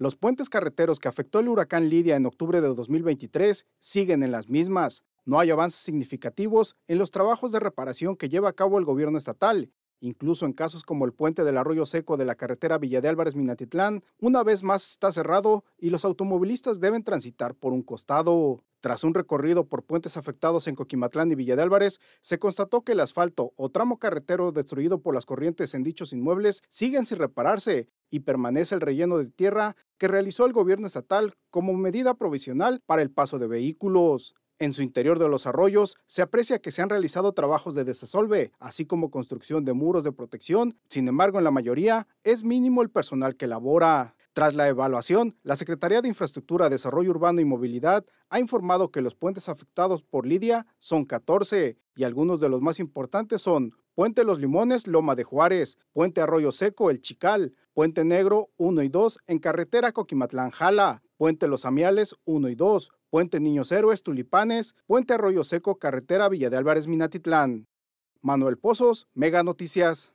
Los puentes carreteros que afectó el huracán Lidia en octubre de 2023 siguen en las mismas. No hay avances significativos en los trabajos de reparación que lleva a cabo el gobierno estatal. Incluso en casos como el puente del arroyo seco de la carretera Villa de Álvarez Minatitlán, una vez más está cerrado y los automovilistas deben transitar por un costado. Tras un recorrido por puentes afectados en Coquimatlán y Villa de Álvarez, se constató que el asfalto o tramo carretero destruido por las corrientes en dichos inmuebles siguen sin repararse y permanece el relleno de tierra que realizó el gobierno estatal como medida provisional para el paso de vehículos. En su interior de los arroyos se aprecia que se han realizado trabajos de desasolve, así como construcción de muros de protección, sin embargo en la mayoría es mínimo el personal que labora. Tras la evaluación, la Secretaría de Infraestructura, Desarrollo Urbano y Movilidad ha informado que los puentes afectados por Lidia son 14 y algunos de los más importantes son Puente Los Limones, Loma de Juárez, Puente Arroyo Seco, El Chical, Puente Negro 1 y 2 en carretera Coquimatlán Jala, Puente Los Amiales 1 y 2, Puente Niños Héroes, Tulipanes, Puente Arroyo Seco, carretera Villa de Álvarez Minatitlán. Manuel Pozos, Mega Noticias.